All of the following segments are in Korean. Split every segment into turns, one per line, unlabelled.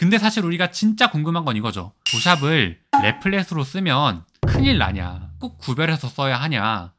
근데 사실 우리가 진짜 궁금한 건 이거죠. 도샵을 레플렛으로 쓰면 큰일 나냐? 꼭 구별해서 써야 하냐?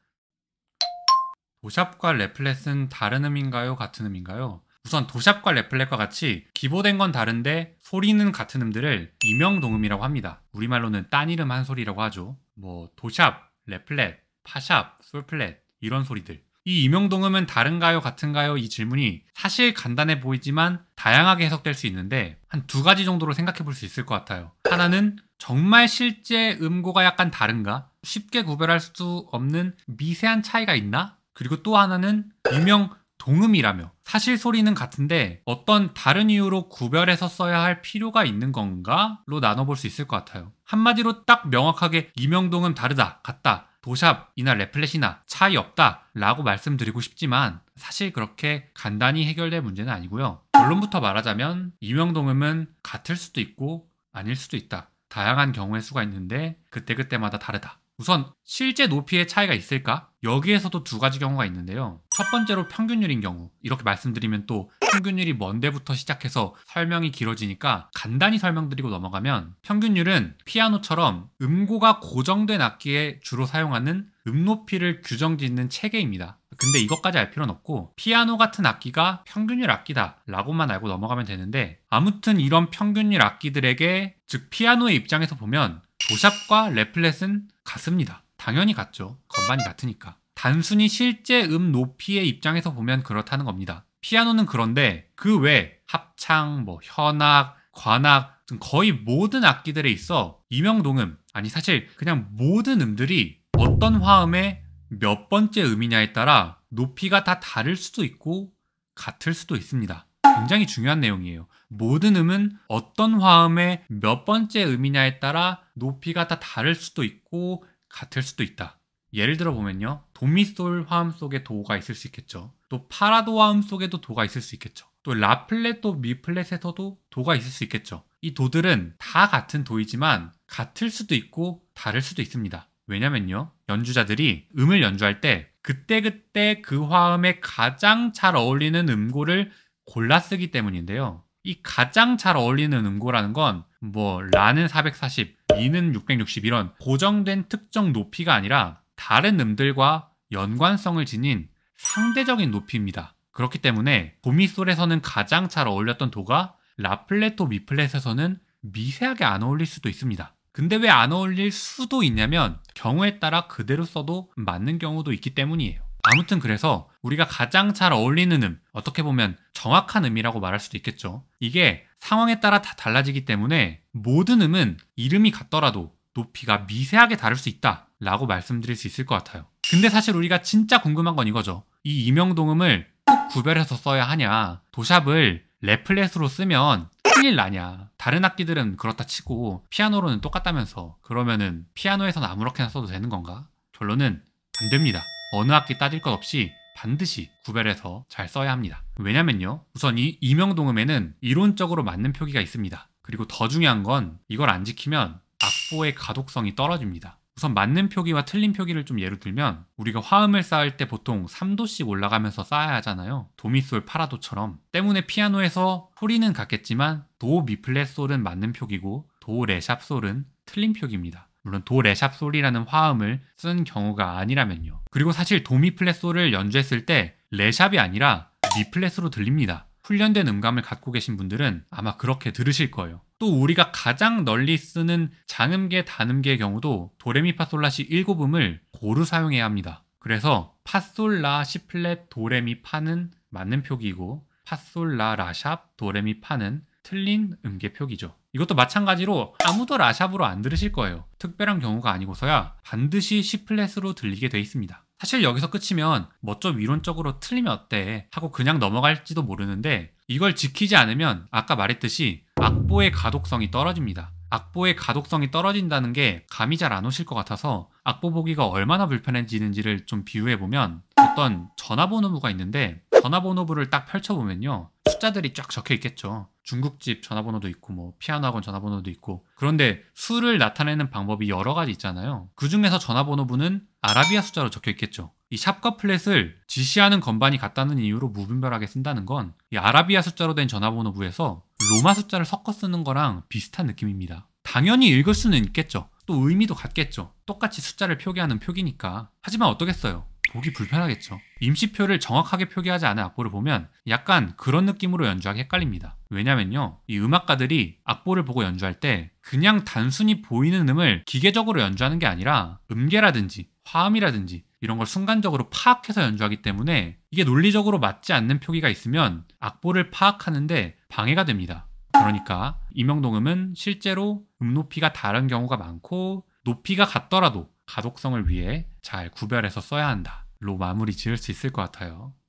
도샵과 레플렛은 다른 음인가요? 같은 음인가요? 우선 도샵과 레플렛과 같이 기보된 건 다른데 소리는 같은 음들을 이명동음이라고 합니다. 우리말로는 딴 이름 한 소리라고 하죠. 뭐 도샵, 레플렛, 파샵, 솔플렛 이런 소리들. 이 이명동음은 다른가요, 같은가요? 이 질문이 사실 간단해 보이지만 다양하게 해석될 수 있는데 한 두 가지 정도로 생각해 볼 수 있을 것 같아요. 하나는 정말 실제 음고가 약간 다른가? 쉽게 구별할 수 없는 미세한 차이가 있나? 그리고 또 하나는 유명 동음이라며 사실 소리는 같은데 어떤 다른 이유로 구별해서 써야 할 필요가 있는 건가?로 나눠볼 수 있을 것 같아요. 한마디로 딱 명확하게 이명동음 다르다, 같다 도샵이나 레플렛이나 차이 없다 라고 말씀드리고 싶지만 사실 그렇게 간단히 해결될 문제는 아니고요. 결론부터 말하자면 임명동음은 같을 수도 있고 아닐 수도 있다. 다양한 경우의 수가 있는데 그때그때마다 다르다. 우선 실제 높이의 차이가 있을까? 여기에서도 두 가지 경우가 있는데요. 첫 번째로 평균율인 경우 이렇게 말씀드리면 또 평균율이 뭔데부터 시작해서 설명이 길어지니까 간단히 설명드리고 넘어가면 평균율은 피아노처럼 음고가 고정된 악기에 주로 사용하는 음높이를 규정짓는 체계입니다. 근데 이것까지 알 필요는 없고 피아노 같은 악기가 평균율 악기다 라고만 알고 넘어가면 되는데 아무튼 이런 평균율 악기들에게 즉 피아노의 입장에서 보면 도샵과 레플렛은 같습니다. 당연히 같죠. 건반이 같으니까. 단순히 실제 음 높이의 입장에서 보면 그렇다는 겁니다. 피아노는 그런데 그 외 합창, 뭐 현악, 관악 등 거의 모든 악기들에 있어 이명동음 아니 사실 그냥 모든 음들이 어떤 화음의 몇 번째 음이냐에 따라 높이가 다 다를 수도 있고 같을 수도 있습니다. 굉장히 중요한 내용이에요. 모든 음은 어떤 화음의 몇 번째 음이냐에 따라 높이가 다 다를 수도 있고 같을 수도 있다. 예를 들어 보면요. 도미솔 화음 속에 도가 있을 수 있겠죠. 또 파라도 화음 속에도 도가 있을 수 있겠죠. 또 라플렛 도 미플렛에서도 도가 있을 수 있겠죠. 이 도들은 다 같은 도이지만 같을 수도 있고 다를 수도 있습니다. 왜냐면요. 연주자들이 음을 연주할 때 그때그때 그 화음에 가장 잘 어울리는 음고를 골라 쓰기 때문인데요. 이 가장 잘 어울리는 음고라는 건 뭐 라는 440, 2는 661원. 고정된 특정 높이가 아니라 다른 음들과 연관성을 지닌 상대적인 높이입니다. 그렇기 때문에 도미솔에서는 가장 잘 어울렸던 도가 라플레토 미플렛에서는 미세하게 안 어울릴 수도 있습니다. 근데 왜 안 어울릴 수도 있냐면 경우에 따라 그대로 써도 맞는 경우도 있기 때문이에요. 아무튼 그래서 우리가 가장 잘 어울리는 음, 어떻게 보면 정확한 음이라고 말할 수도 있겠죠. 이게 상황에 따라 다 달라지기 때문에 모든 음은 이름이 같더라도 높이가 미세하게 다를 수 있다 라고 말씀드릴 수 있을 것 같아요. 근데 사실 우리가 진짜 궁금한 건 이거죠. 이 이명동음을 꼭 구별해서 써야 하냐, 도샵을 레플렛으로 쓰면 큰일 나냐. 다른 악기들은 그렇다 치고 피아노로는 똑같다면서 그러면은 피아노에선 아무렇게나 써도 되는 건가? 결론은 안 됩니다. 어느 악기 따질 것 없이 반드시 구별해서 잘 써야 합니다. 왜냐면요. 우선 이 이명동음에는 이론적으로 맞는 표기가 있습니다. 그리고 더 중요한 건 이걸 안 지키면 악보의 가독성이 떨어집니다. 우선 맞는 표기와 틀린 표기를 좀 예로 들면 우리가 화음을 쌓을 때 보통 3도씩 올라가면서 쌓아야 하잖아요. 도미솔 파라도처럼 때문에 피아노에서 소리는 같겠지만 도 미플랫 솔은 맞는 표기고 도 레샵 솔은 틀린 표기입니다. 물론 도 레샵 솔이라는 화음을 쓴 경우가 아니라면요. 그리고 사실 도미 플랫 솔을 연주했을 때 레샵이 아니라 미 플랫으로 들립니다. 훈련된 음감을 갖고 계신 분들은 아마 그렇게 들으실 거예요. 또 우리가 가장 널리 쓰는 장음계 단음계의 경우도 도레미파솔라시 7음을 고루 사용해야 합니다. 그래서 파솔라 시플랫 도레미파는 맞는 표기이고 파솔라 라샵 도레미파는 틀린 음계표기죠. 이것도 마찬가지로 아무도 라샵으로 안 들으실 거예요. 특별한 경우가 아니고서야 반드시 C플랫으로 들리게 돼 있습니다. 사실 여기서 끝이면 뭐 좀 이론적으로 틀리면 어때 하고 그냥 넘어갈지도 모르는데 이걸 지키지 않으면 아까 말했듯이 악보의 가독성이 떨어집니다. 악보의 가독성이 떨어진다는 게 감이 잘 안 오실 것 같아서 악보 보기가 얼마나 불편해지는지를 좀 비유해보면 어떤 전화번호부가 있는데 전화번호부를 딱 펼쳐보면요. 숫자들이 쫙 적혀 있겠죠. 중국집 전화번호도 있고 뭐 피아노 학원 전화번호도 있고 그런데 수를 나타내는 방법이 여러 가지 있잖아요. 그 중에서 전화번호부는 아라비아 숫자로 적혀 있겠죠. 이 샵과 플랫을 지시하는 건반이 같다는 이유로 무분별하게 쓴다는 건 이 아라비아 숫자로 된 전화번호부에서 로마 숫자를 섞어 쓰는 거랑 비슷한 느낌입니다. 당연히 읽을 수는 있겠죠. 또 의미도 같겠죠. 똑같이 숫자를 표기하는 표기니까. 하지만 어떠겠어요? 보기 불편하겠죠. 임시표를 정확하게 표기하지 않은 악보를 보면 약간 그런 느낌으로 연주하기 헷갈립니다. 왜냐면요. 이 음악가들이 악보를 보고 연주할 때 그냥 단순히 보이는 음을 기계적으로 연주하는 게 아니라 음계라든지 화음이라든지 이런 걸 순간적으로 파악해서 연주하기 때문에 이게 논리적으로 맞지 않는 표기가 있으면 악보를 파악하는데 방해가 됩니다. 그러니까 이명동음은 실제로 음 높이가 다른 경우가 많고 높이가 같더라도 가독성을 위해 잘 구별해서 써야 한다. 로 마무리 지을 수 있을 것 같아요.